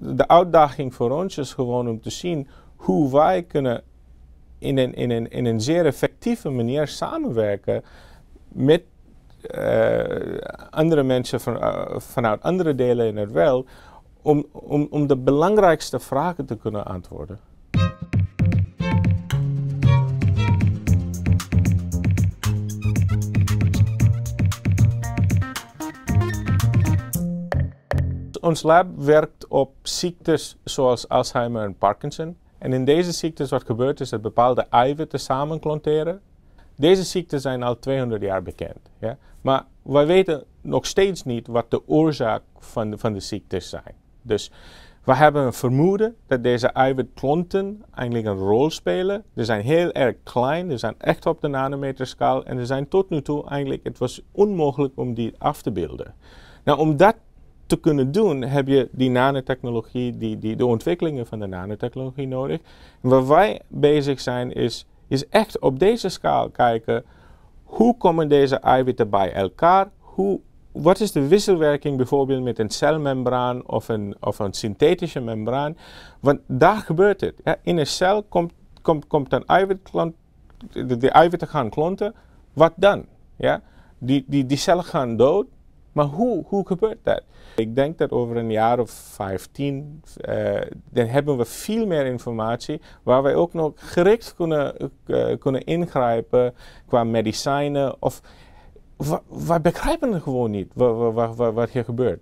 de uitdaging voor ons is gewoon om te zien hoe wij kunnen in een, in een, in een zeer effectieve manier samenwerken met eh, andere mensen van, eh, vanuit andere delen in het wereld om, om, om de belangrijkste vragen te kunnen antwoorden. ons lab werkt op ziektes zoals Alzheimer en Parkinson. En in deze ziektes wat gebeurt is dat bepaalde eiwitten samen klonteren. Deze ziektes zijn al 200 jaar bekend. Ja? Maar wij weten nog steeds niet wat de oorzaak van de, van de ziektes zijn. Dus we hebben een vermoeden dat deze eiwitklonten eigenlijk een rol spelen. Ze zijn heel erg klein, ze zijn echt op de nanometerschaal en ze zijn tot nu toe eigenlijk, het was onmogelijk om die af te beelden. Nou, om dat te kunnen doen, heb je die nanotechnologie, die, die, de ontwikkelingen van de nanotechnologie nodig. waar wij bezig zijn, is, is echt op deze schaal kijken. Hoe komen deze eiwitten bij elkaar? Hoe, wat is de wisselwerking bijvoorbeeld met een celmembraan of een, of een synthetische membraan? Want daar gebeurt het. Ja. In een cel komt, komt, komt een eiwit, de, de eiwitten gaan klonten. Wat dan? Ja? Die, die, die cellen gaan dood maar hoe, hoe gebeurt dat? Ik denk dat over een jaar of vijf tien, eh, dan hebben we veel meer informatie waar wij ook nog gericht kunnen, eh, kunnen ingrijpen qua medicijnen of wij begrijpen gewoon niet wat, wat, hier gebeurt.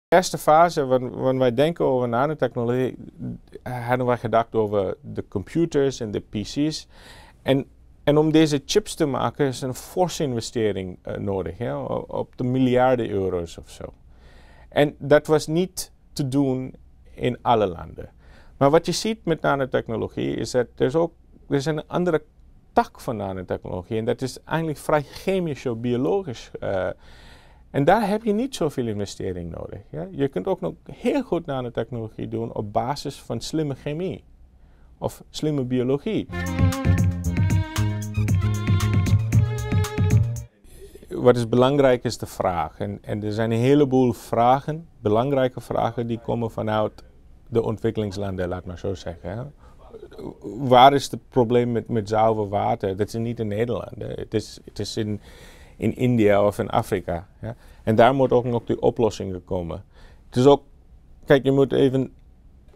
De eerste fase, wanneer wij denken over nanotechnologie, eh, hadden wij gedacht over de computers en de PC's. En en om deze chips te maken is een forse investering eh, nodig, op de miljarden euro's of zo. En dat was niet te doen in alle landen. Maar wat je ziet met nanotechnologie is dat er is ook er is een andere tak van nanotechnologie en dat is eigenlijk vrij chemisch of biologisch. Eh. en daar heb je niet zoveel investering nodig. Ja? Je kunt ook nog heel goed nanotechnologie doen op basis van slimme chemie of slimme biologie. wat is belangrijk is de vraag. En, en er zijn een heleboel vragen, belangrijke vragen, die komen vanuit de ontwikkelingslanden, laat maar zo zeggen. Hè. Waar is het probleem met, met zuiver water? Dat is niet in Nederland. Het is, het is in, in India of in Afrika. En daar moet ook nog die oplossingen komen. Het is ook, kijk, je moet even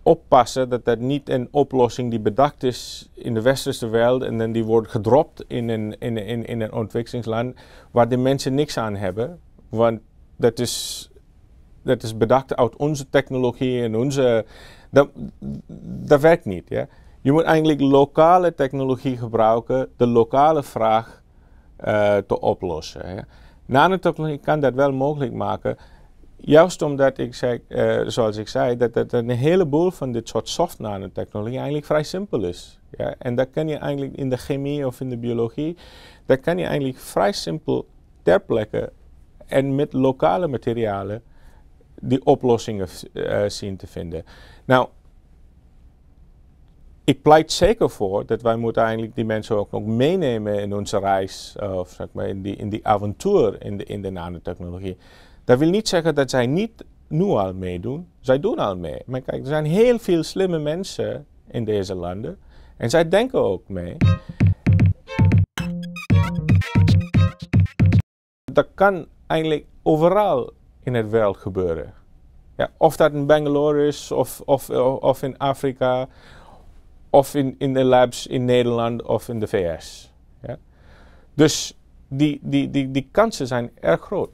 oppassen dat dat niet een oplossing die bedacht is in de westerse wereld en dan die wordt gedropt in een, in, in, in een ontwikkelingsland waar de mensen niks aan hebben. Want dat is, dat is bedacht uit onze technologie en onze. Dat, dat werkt niet. Ja? Je moet eigenlijk lokale technologie gebruiken, de lokale vraag eh, te oplossen. Nanotechnologie kan dat wel mogelijk maken, Juist omdat ik zei, eh, zoals ik zei, dat, dat een heleboel van dit soort soft nanotechnologie eigenlijk vrij simpel is. Ja? En dat kan je eigenlijk in de chemie of in de biologie, dat kan je eigenlijk vrij simpel ter plekke en met lokale materialen die oplossingen eh, zien te vinden. Nou, ik pleit zeker voor dat wij moeten eigenlijk die mensen ook nog meenemen in onze reis, eh, of zeg maar in die, in die avontuur in de, in de nanotechnologie. Dat wil niet zeggen dat zij niet nu al meedoen. Zij doen al mee. Maar kijk, er zijn heel veel slimme mensen in deze landen. En zij denken ook mee. Dat kan eigenlijk overal in het wereld gebeuren. Ja, of dat in Bangalore is, of, of, of in Afrika, of in, in de labs in Nederland of in de VS. Ja. Dus die, die, die, die kansen zijn erg groot.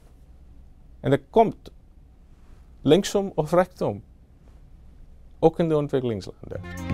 En dat komt linksom of rechtsom. Ook in de ontwikkelingslanden.